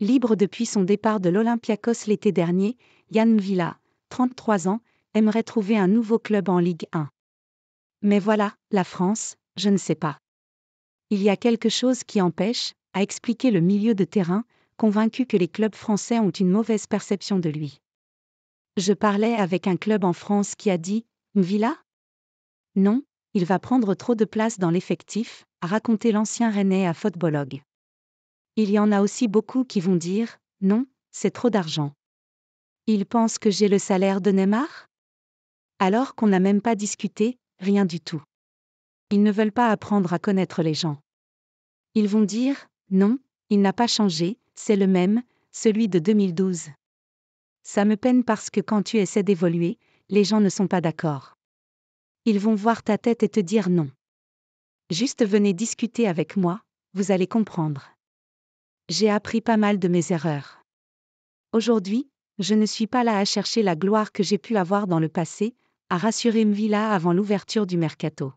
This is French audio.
Libre depuis son départ de l'Olympiakos l'été dernier, Yann Villa, 33 ans, aimerait trouver un nouveau club en Ligue 1. Mais voilà, la France, je ne sais pas. Il y a quelque chose qui empêche, a expliqué le milieu de terrain, convaincu que les clubs français ont une mauvaise perception de lui. Je parlais avec un club en France qui a dit Villa Non, il va prendre trop de place dans l'effectif, a raconté l'ancien Rennais à Footballogue. Il y en a aussi beaucoup qui vont dire, non, c'est trop d'argent. Ils pensent que j'ai le salaire de Neymar Alors qu'on n'a même pas discuté, rien du tout. Ils ne veulent pas apprendre à connaître les gens. Ils vont dire, non, il n'a pas changé, c'est le même, celui de 2012. Ça me peine parce que quand tu essaies d'évoluer, les gens ne sont pas d'accord. Ils vont voir ta tête et te dire non. Juste venez discuter avec moi, vous allez comprendre. J'ai appris pas mal de mes erreurs. Aujourd'hui, je ne suis pas là à chercher la gloire que j'ai pu avoir dans le passé, à rassurer Mvila avant l'ouverture du mercato.